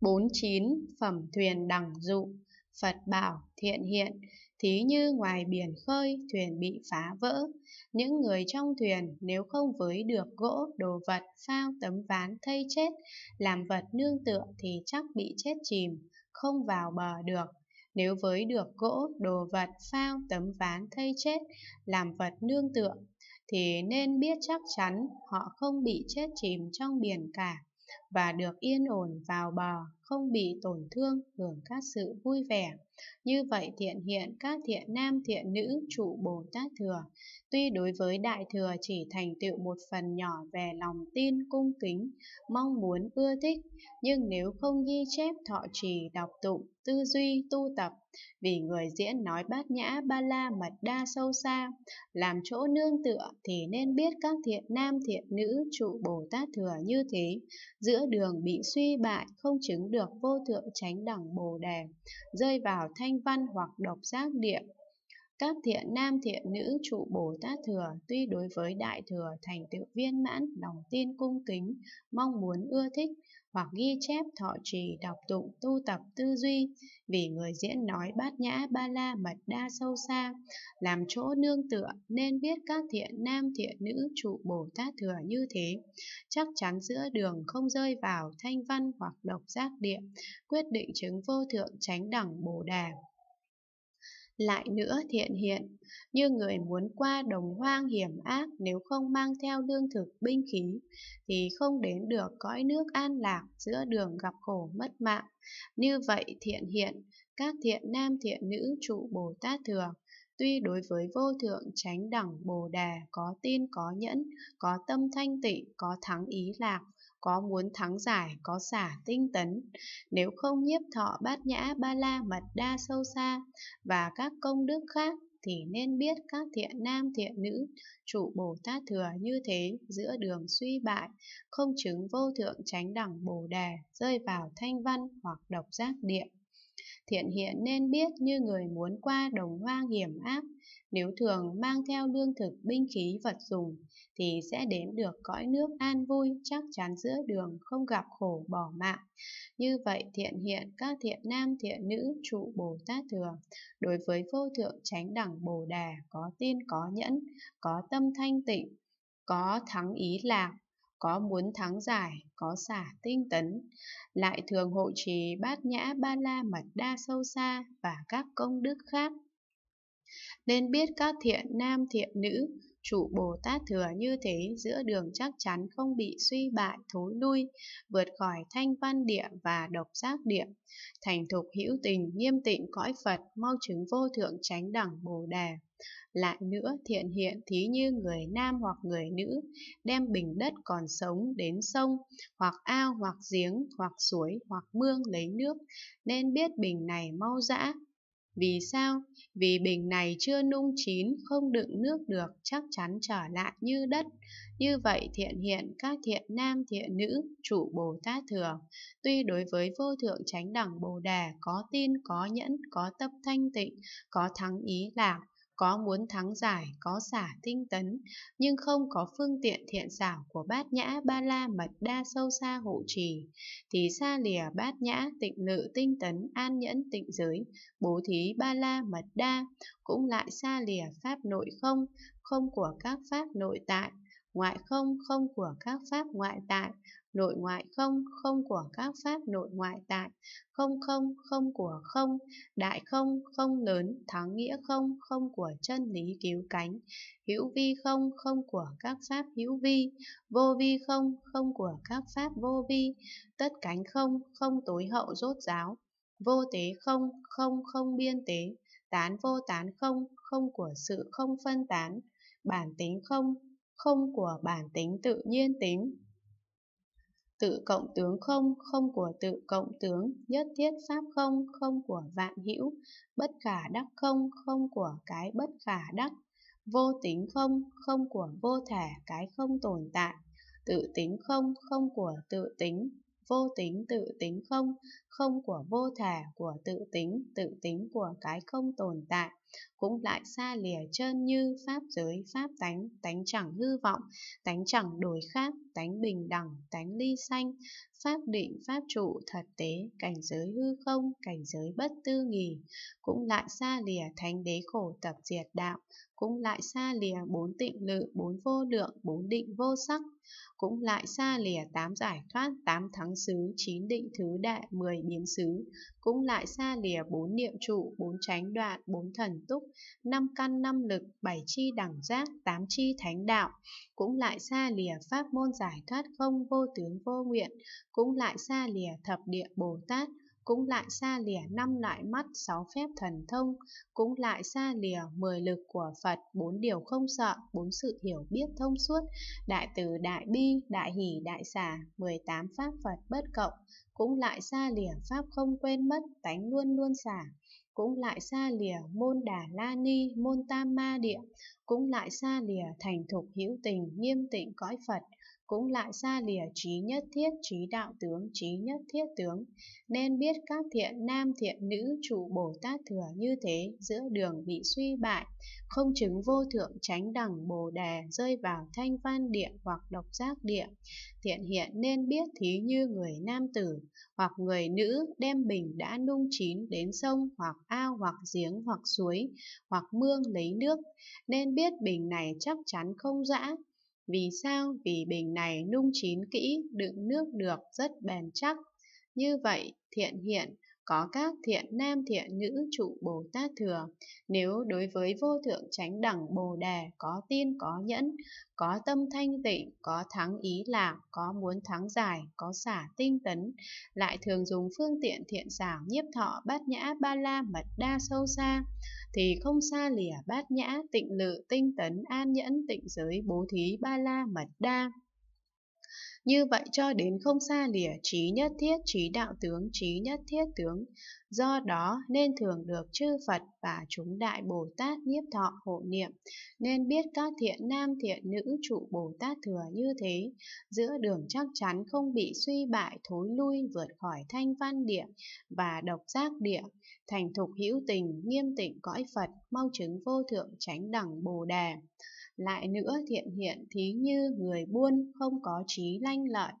bốn chín Phẩm thuyền đẳng dụ Phật bảo thiện hiện Thí như ngoài biển khơi thuyền bị phá vỡ Những người trong thuyền nếu không với được gỗ, đồ vật, phao, tấm ván, thây chết Làm vật nương tựa thì chắc bị chết chìm Không vào bờ được nếu với được gỗ, đồ vật, phao, tấm ván, thây chết, làm vật nương tựa, thì nên biết chắc chắn họ không bị chết chìm trong biển cả, và được yên ổn vào bò, không bị tổn thương, hưởng các sự vui vẻ. Như vậy thiện hiện các thiện nam thiện nữ trụ Bồ Tát Thừa. Tuy đối với Đại Thừa chỉ thành tựu một phần nhỏ về lòng tin cung kính, mong muốn ưa thích, nhưng nếu không ghi chép thọ trì đọc tụng, tư duy, tu tập, vì người diễn nói bát nhã ba la mật đa sâu xa, làm chỗ nương tựa thì nên biết các thiện nam thiện nữ trụ Bồ Tát Thừa như thế, giữa giữa đường bị suy bại không chứng được vô thượng chánh đẳng bồ đề, rơi vào thanh văn hoặc độc giác địa, các thiện nam thiện nữ trụ Bồ Tát Thừa tuy đối với Đại Thừa thành tựu viên mãn, lòng tin cung kính, mong muốn ưa thích, hoặc ghi chép thọ trì, đọc tụng, tu tập, tư duy, vì người diễn nói bát nhã ba la mật đa sâu xa, làm chỗ nương tựa nên biết các thiện nam thiện nữ trụ Bồ Tát Thừa như thế, chắc chắn giữa đường không rơi vào thanh văn hoặc độc giác địa, quyết định chứng vô thượng tránh đẳng Bồ Đà lại nữa thiện hiện, như người muốn qua đồng hoang hiểm ác nếu không mang theo lương thực binh khí, thì không đến được cõi nước an lạc giữa đường gặp khổ mất mạng. Như vậy thiện hiện, các thiện nam thiện nữ trụ Bồ Tát thường, tuy đối với vô thượng tránh đẳng Bồ Đà có tin có nhẫn, có tâm thanh tịnh, có thắng ý lạc, có muốn thắng giải, có xả tinh tấn, nếu không nhiếp thọ bát nhã ba la mật đa sâu xa và các công đức khác thì nên biết các thiện nam thiện nữ trụ Bồ Tát thừa như thế giữa đường suy bại, không chứng vô thượng chánh đẳng Bồ đề, rơi vào thanh văn hoặc độc giác địa thiện hiện nên biết như người muốn qua đồng hoang hiểm ác, nếu thường mang theo lương thực binh khí vật dùng, thì sẽ đến được cõi nước an vui, chắc chắn giữa đường không gặp khổ bỏ mạng. Như vậy thiện hiện các thiện nam thiện nữ trụ Bồ Tát Thừa, đối với vô thượng chánh đẳng Bồ Đà có tin có nhẫn, có tâm thanh tịnh, có thắng ý lạc, có muốn thắng giải, có xả tinh tấn, lại thường hộ trì bát nhã ba la mật đa sâu xa và các công đức khác. Nên biết các thiện nam thiện nữ, chủ Bồ Tát thừa như thế giữa đường chắc chắn không bị suy bại thối lui, vượt khỏi thanh văn địa và độc giác địa, thành thục hữu tình nghiêm tịnh cõi Phật mau chứng vô thượng chánh đẳng Bồ Đề. Lại nữa thiện hiện thí như người nam hoặc người nữ, đem bình đất còn sống đến sông, hoặc ao, hoặc giếng, hoặc suối, hoặc mương lấy nước, nên biết bình này mau dã. Vì sao? Vì bình này chưa nung chín, không đựng nước được, chắc chắn trở lại như đất. Như vậy thiện hiện các thiện nam thiện nữ, chủ Bồ Tát thường, tuy đối với vô thượng chánh đẳng Bồ Đà có tin, có nhẫn, có tập thanh tịnh, có thắng ý lạc, có muốn thắng giải, có xả tinh tấn, nhưng không có phương tiện thiện xảo của bát nhã ba la mật đa sâu xa hộ trì, thì xa lìa bát nhã tịnh lự tinh tấn an nhẫn tịnh giới, bố thí ba la mật đa, cũng lại xa lìa pháp nội không, không của các pháp nội tại, ngoại không không của các pháp ngoại tại, nội ngoại không, không của các pháp nội ngoại tại, không không, không của không, đại không, không lớn, thắng nghĩa không, không của chân lý cứu cánh, hữu vi không, không của các pháp hữu vi, vô vi không, không của các pháp vô vi, tất cánh không, không tối hậu rốt giáo, vô tế không, không không biên tế, tán vô tán không, không của sự không phân tán, bản tính không, không của bản tính tự nhiên tính, Tự cộng tướng không, không của tự cộng tướng, nhất thiết pháp không, không của vạn hữu, bất khả đắc không, không của cái bất khả đắc, vô tính không, không của vô thể, cái không tồn tại, tự tính không, không của tự tính, vô tính tự tính không, không của vô thể, của tự tính, tự tính của cái không tồn tại, cũng lại xa lìa trơn như pháp giới, pháp tánh, tánh chẳng hư vọng, tánh chẳng đổi khác, tánh bình đẳng, tánh ly sanh, pháp định, pháp trụ, thật tế, cảnh giới hư không, cảnh giới bất tư nghì, cũng lại xa lìa thánh đế khổ tập diệt đạo, cũng lại xa lìa bốn tịnh lự, bốn vô lượng, bốn định vô sắc, cũng lại xa lìa tám giải thoát tám thắng xứ chín định thứ đệ, mười biến xứ cũng lại xa lìa bốn niệm trụ bốn chánh đoạn bốn thần túc năm căn năm lực bảy chi đẳng giác tám chi thánh đạo cũng lại xa lìa pháp môn giải thoát không vô tướng vô nguyện cũng lại xa lìa thập địa bồ tát cũng lại xa lìa năm loại mắt sáu phép thần thông, cũng lại xa lìa mười lực của Phật, bốn điều không sợ, bốn sự hiểu biết thông suốt, đại từ đại bi, đại hỷ đại xả, mười tám pháp Phật bất cộng, cũng lại xa lìa pháp không quên mất, tánh luôn luôn xả, cũng lại xa lìa môn đà la ni, môn tam ma địa, cũng lại xa lìa thành thục hữu tình, nghiêm tịnh cõi Phật, cũng lại xa lìa trí nhất thiết trí đạo tướng trí nhất thiết tướng, nên biết các thiện nam thiện nữ trụ Bồ Tát thừa như thế giữa đường bị suy bại, không chứng vô thượng tránh đẳng Bồ Đề rơi vào thanh văn địa hoặc độc giác địa. Thiện hiện nên biết thí như người nam tử hoặc người nữ đem bình đã nung chín đến sông hoặc ao hoặc giếng hoặc suối hoặc mương lấy nước, nên biết bình này chắc chắn không dã vì sao? Vì bình này nung chín kỹ, đựng nước được rất bền chắc. Như vậy, thiện hiện, có các thiện nam thiện nữ trụ Bồ Tát thừa. Nếu đối với vô thượng chánh đẳng Bồ Đề có tin có nhẫn, có tâm thanh tịnh, có thắng ý lạc, có muốn thắng giải, có xả tinh tấn, lại thường dùng phương tiện thiện xảo nhiếp thọ bát nhã ba la mật đa sâu xa, thì không xa lìa bát nhã, tịnh lự, tinh tấn, an nhẫn, tịnh giới, bố thí, ba la, mật đa. Như vậy cho đến không xa lìa trí nhất thiết trí đạo tướng trí nhất thiết tướng, do đó nên thường được chư Phật và chúng đại Bồ Tát nhiếp thọ hộ niệm, nên biết các thiện nam thiện nữ trụ Bồ Tát thừa như thế, giữa đường chắc chắn không bị suy bại thối lui vượt khỏi thanh văn địa và độc giác địa, thành thục hữu tình, nghiêm tịnh cõi Phật, mau chứng vô thượng chánh đẳng Bồ Đề lại nữa thiện hiện thí như người buôn không có trí lanh lợi,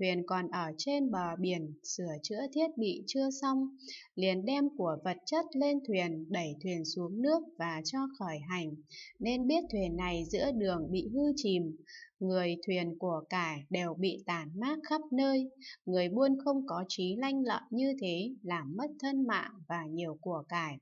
thuyền còn ở trên bờ biển, sửa chữa thiết bị chưa xong, liền đem của vật chất lên thuyền, đẩy thuyền xuống nước và cho khởi hành, nên biết thuyền này giữa đường bị hư chìm, người thuyền của cải đều bị tàn mát khắp nơi, người buôn không có trí lanh lợi như thế làm mất thân mạng và nhiều của cải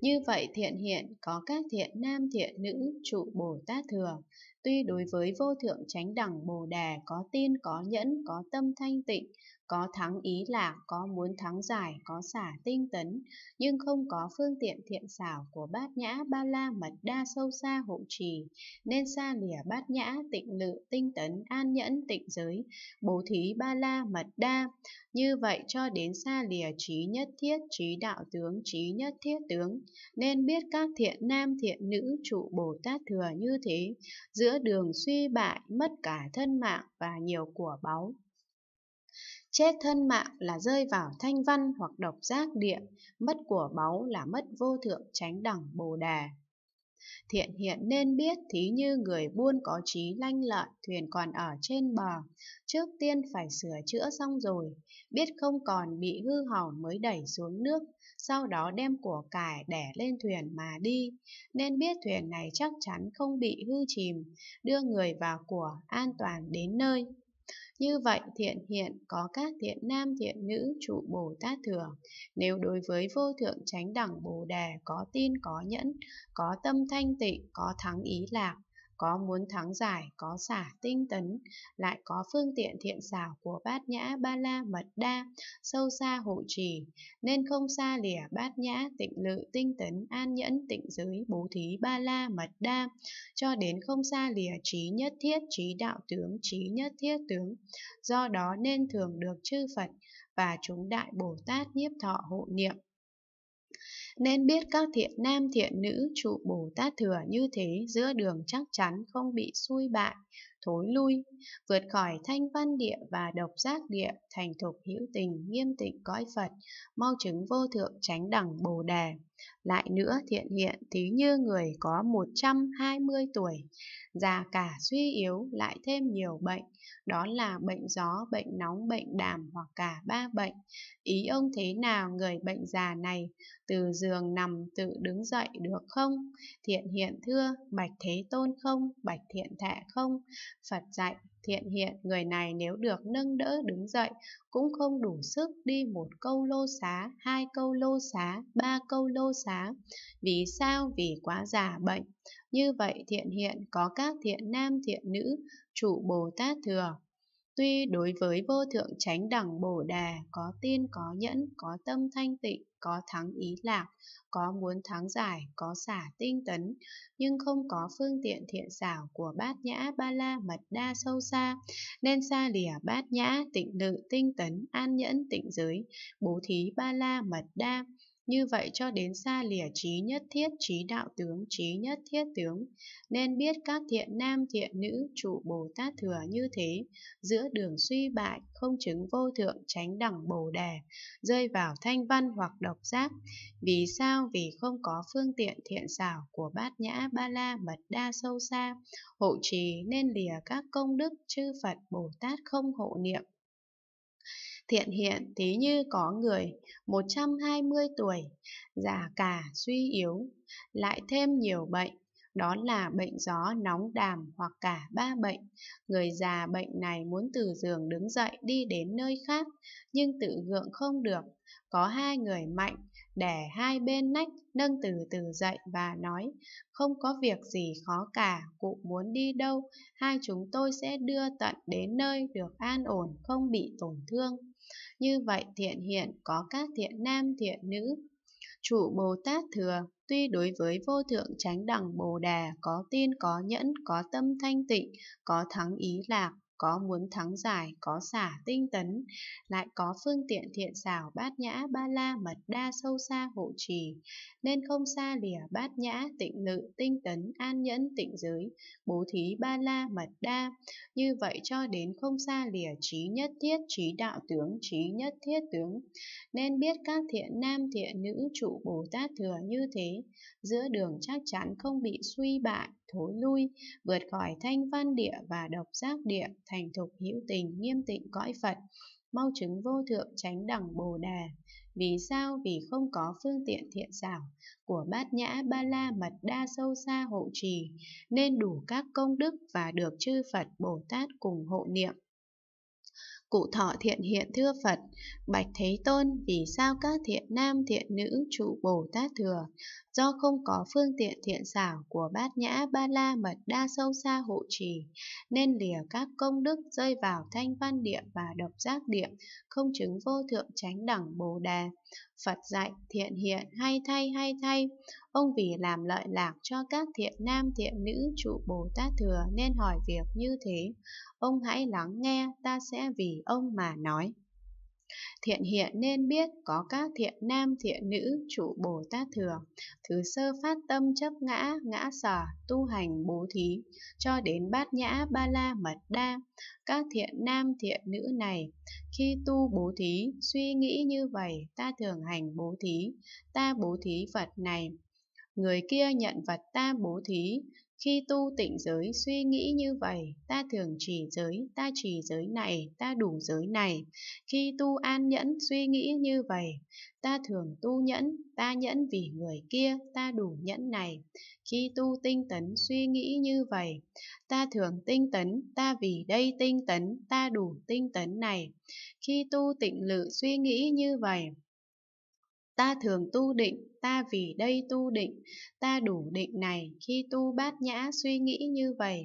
như vậy thiện hiện có các thiện nam thiện nữ trụ Bồ Tát thừa Tuy đối với vô thượng chánh đẳng Bồ đề có tin, có nhẫn, có tâm thanh tịnh, có thắng ý lạc, có muốn thắng giải, có xả tinh tấn, nhưng không có phương tiện thiện xảo của bát nhã ba la mật đa sâu xa hộ trì, nên xa lìa bát nhã tịnh lự tinh tấn an nhẫn tịnh giới, bố thí ba la mật đa, như vậy cho đến xa lìa trí nhất thiết, trí đạo tướng, trí nhất thiết tướng, nên biết các thiện nam thiện nữ trụ Bồ Tát thừa như thế, giữa đường suy bại, mất cả thân mạng và nhiều của báu. Chết thân mạng là rơi vào thanh văn hoặc độc giác địa, mất của báu là mất vô thượng tránh đẳng bồ đà. Thiện hiện nên biết thí như người buôn có trí lanh lợi, thuyền còn ở trên bờ, trước tiên phải sửa chữa xong rồi, biết không còn bị hư hỏng mới đẩy xuống nước, sau đó đem của cải đẻ lên thuyền mà đi, nên biết thuyền này chắc chắn không bị hư chìm, đưa người và của an toàn đến nơi. Như vậy thiện hiện có các thiện nam thiện nữ trụ Bồ Tát thừa. Nếu đối với vô thượng chánh đẳng Bồ Đề có tin có nhẫn, có tâm thanh tịnh, có thắng ý lạc, có muốn thắng giải, có xả tinh tấn, lại có phương tiện thiện xảo của bát nhã ba la mật đa, sâu xa hộ trì, nên không xa lìa bát nhã tịnh lự tinh tấn an nhẫn tịnh giới bố thí ba la mật đa, cho đến không xa lìa trí nhất thiết trí đạo tướng trí nhất thiết tướng, do đó nên thường được chư Phật và chúng đại Bồ Tát nhiếp thọ hộ niệm nên biết các thiện nam thiện nữ trụ Bồ Tát Thừa như thế giữa đường chắc chắn không bị xui bại, thối lui, vượt khỏi thanh văn địa và độc giác địa, thành thục hữu tình, nghiêm tịnh cõi Phật, mau chứng vô thượng tránh đẳng Bồ Đề. Lại nữa thiện hiện tí như người có 120 tuổi, già cả suy yếu lại thêm nhiều bệnh, đó là bệnh gió, bệnh nóng, bệnh đàm hoặc cả ba bệnh. Ý ông thế nào người bệnh già này từ giường nằm tự đứng dậy được không? Thiện hiện thưa, bạch thế tôn không, bạch thiện thệ không? Phật dạy thiện hiện người này nếu được nâng đỡ đứng dậy cũng không đủ sức đi một câu lô xá, hai câu lô xá, ba câu lô xá. Vì sao? Vì quá già bệnh. Như vậy thiện hiện có các thiện nam thiện nữ, chủ Bồ Tát thừa. Tuy đối với vô thượng chánh đẳng Bồ Đà có tin có nhẫn, có tâm thanh tịnh, có thắng ý lạc, có muốn thắng giải, có xả tinh tấn, nhưng không có phương tiện thiện xảo của bát nhã ba la mật đa sâu xa, nên xa lìa bát nhã tịnh lự tinh tấn an nhẫn tịnh giới, bố thí ba la mật đa, như vậy cho đến xa lìa trí nhất thiết trí đạo tướng trí nhất thiết tướng, nên biết các thiện nam thiện nữ trụ Bồ Tát thừa như thế, giữa đường suy bại, không chứng vô thượng tránh đẳng Bồ Đề, rơi vào thanh văn hoặc độc giác. Vì sao? Vì không có phương tiện thiện xảo của bát nhã ba la mật đa sâu xa, hộ trì nên lìa các công đức chư Phật Bồ Tát không hộ niệm thiện hiện thế như có người 120 tuổi, già cả suy yếu, lại thêm nhiều bệnh, đó là bệnh gió nóng đàm hoặc cả ba bệnh. Người già bệnh này muốn từ giường đứng dậy đi đến nơi khác, nhưng tự gượng không được. Có hai người mạnh, để hai bên nách, nâng từ từ dậy và nói, không có việc gì khó cả, cụ muốn đi đâu, hai chúng tôi sẽ đưa tận đến nơi được an ổn, không bị tổn thương. Như vậy thiện hiện có các thiện nam thiện nữ. Chủ Bồ Tát thừa, tuy đối với vô thượng chánh đẳng Bồ Đà có tin có nhẫn, có tâm thanh tịnh, có thắng ý lạc, có muốn thắng giải, có xả tinh tấn, lại có phương tiện thiện xảo bát nhã ba la mật đa sâu xa hộ trì, nên không xa lìa bát nhã tịnh lự tinh tấn an nhẫn tịnh giới, bố thí ba la mật đa, như vậy cho đến không xa lìa trí nhất thiết trí đạo tướng trí nhất thiết tướng, nên biết các thiện nam thiện nữ trụ Bồ Tát thừa như thế, giữa đường chắc chắn không bị suy bại thối lui, vượt khỏi thanh văn địa và độc giác địa, thành thục hữu tình, nghiêm tịnh cõi Phật, mau chứng vô thượng tránh đẳng Bồ Đà. Vì sao? Vì không có phương tiện thiện xảo của bát nhã ba la mật đa sâu xa hộ trì, nên đủ các công đức và được chư Phật Bồ Tát cùng hộ niệm. Cụ thọ thiện hiện thưa Phật, Bạch Thế Tôn vì sao các thiện nam thiện nữ trụ Bồ Tát Thừa, do không có phương tiện thiện xảo của bát nhã ba la mật đa sâu xa hộ trì, nên lìa các công đức rơi vào thanh văn địa và độc giác địa, không chứng vô thượng chánh đẳng Bồ Đà. Phật dạy thiện hiện hay thay hay thay. Ông vì làm lợi lạc cho các thiện nam thiện nữ trụ Bồ Tát Thừa nên hỏi việc như thế. Ông hãy lắng nghe, ta sẽ vì ông mà nói. Thiện hiện nên biết có các thiện nam thiện nữ trụ Bồ Tát thường, thứ sơ phát tâm chấp ngã, ngã sở, tu hành bố thí, cho đến bát nhã ba la mật đa. Các thiện nam thiện nữ này, khi tu bố thí, suy nghĩ như vậy, ta thường hành bố thí, ta bố thí Phật này, người kia nhận vật ta bố thí, khi tu tịnh giới suy nghĩ như vậy, ta thường trì giới, ta trì giới này, ta đủ giới này. Khi tu an nhẫn suy nghĩ như vậy, ta thường tu nhẫn, ta nhẫn vì người kia, ta đủ nhẫn này. Khi tu tinh tấn suy nghĩ như vậy, ta thường tinh tấn, ta vì đây tinh tấn, ta đủ tinh tấn này. Khi tu tịnh lự suy nghĩ như vậy, ta thường tu định, ta vì đây tu định, ta đủ định này khi tu bát nhã suy nghĩ như vậy.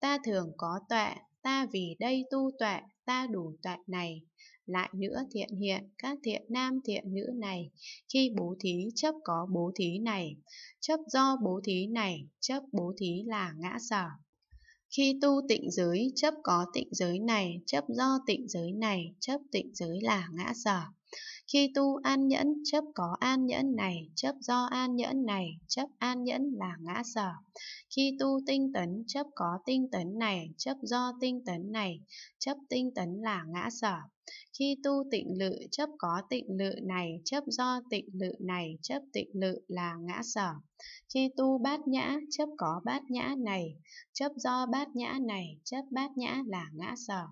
Ta thường có tuệ, ta vì đây tu tuệ, ta đủ tuệ này. Lại nữa thiện hiện, các thiện nam thiện nữ này, khi bố thí chấp có bố thí này, chấp do bố thí này, chấp bố thí là ngã sở. Khi tu tịnh giới, chấp có tịnh giới này, chấp do tịnh giới này, chấp tịnh giới là ngã sở. Khi tu an nhẫn, chấp có an nhẫn này, chấp do an nhẫn này, chấp an nhẫn là ngã sở. Khi tu tinh tấn, chấp có tinh tấn này, chấp do tinh tấn này, chấp tinh tấn là ngã sở. Khi tu tịnh lự, chấp có tịnh lự này, chấp do tịnh lự này, chấp tịnh lự là ngã sở. Khi tu bát nhã, chấp có bát nhã này, chấp do bát nhã này, chấp bát nhã là ngã sở.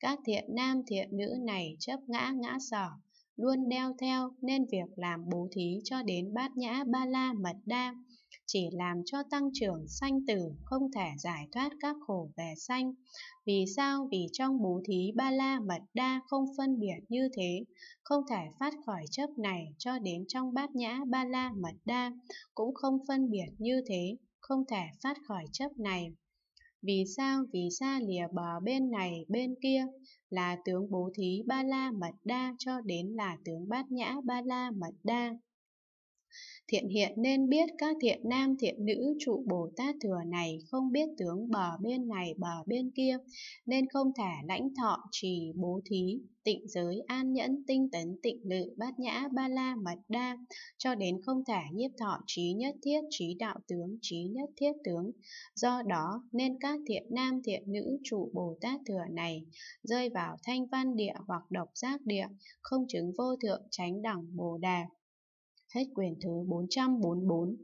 Các thiện nam thiện nữ này chấp ngã ngã sở luôn đeo theo nên việc làm bố thí cho đến bát nhã ba la mật đa chỉ làm cho tăng trưởng sanh tử không thể giải thoát các khổ về sanh. Vì sao? Vì trong bố thí ba la mật đa không phân biệt như thế, không thể phát khỏi chấp này cho đến trong bát nhã ba la mật đa, cũng không phân biệt như thế, không thể phát khỏi chấp này. Vì sao? Vì xa lìa bờ bên này bên kia, là tướng Bố Thí Ba La Mật Đa cho đến là tướng Bát Nhã Ba La Mật Đa. Thiện hiện nên biết các thiện nam thiện nữ trụ Bồ Tát thừa này không biết tướng bờ bên này bờ bên kia, nên không thể lãnh thọ trì bố thí, tịnh giới an nhẫn tinh tấn tịnh lự bát nhã ba la mật đa, cho đến không thể nhiếp thọ trí nhất thiết trí đạo tướng trí nhất thiết tướng. Do đó nên các thiện nam thiện nữ trụ Bồ Tát thừa này rơi vào thanh văn địa hoặc độc giác địa, không chứng vô thượng tránh đẳng Bồ Đà Hết quyển thứ 444